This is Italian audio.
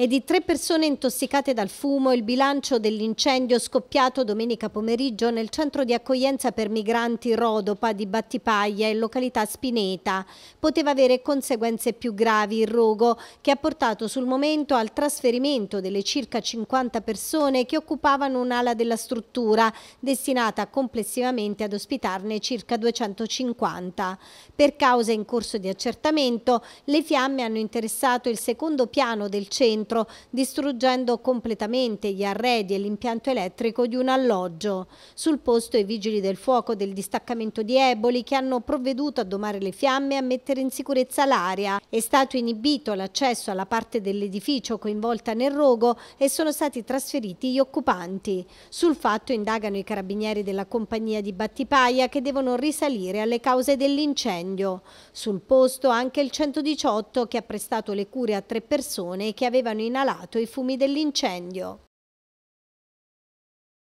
e di tre persone intossicate dal fumo il bilancio dell'incendio scoppiato domenica pomeriggio nel centro di accoglienza per migranti Rodopa di Battipaglia in località Spineta. Poteva avere conseguenze più gravi il rogo che ha portato sul momento al trasferimento delle circa 50 persone che occupavano un'ala della struttura destinata complessivamente ad ospitarne circa 250. Per cause in corso di accertamento le fiamme hanno interessato il secondo piano del centro centro, distruggendo completamente gli arredi e l'impianto elettrico di un alloggio. Sul posto i vigili del fuoco del distaccamento di Eboli che hanno provveduto a domare le fiamme e a mettere in sicurezza l'aria. È stato inibito l'accesso alla parte dell'edificio coinvolta nel rogo e sono stati trasferiti gli occupanti. Sul fatto indagano i carabinieri della compagnia di Battipaia che devono risalire alle cause dell'incendio. Sul posto anche il 118 che ha prestato le cure a tre persone che avevano inalato i fumi dell'incendio.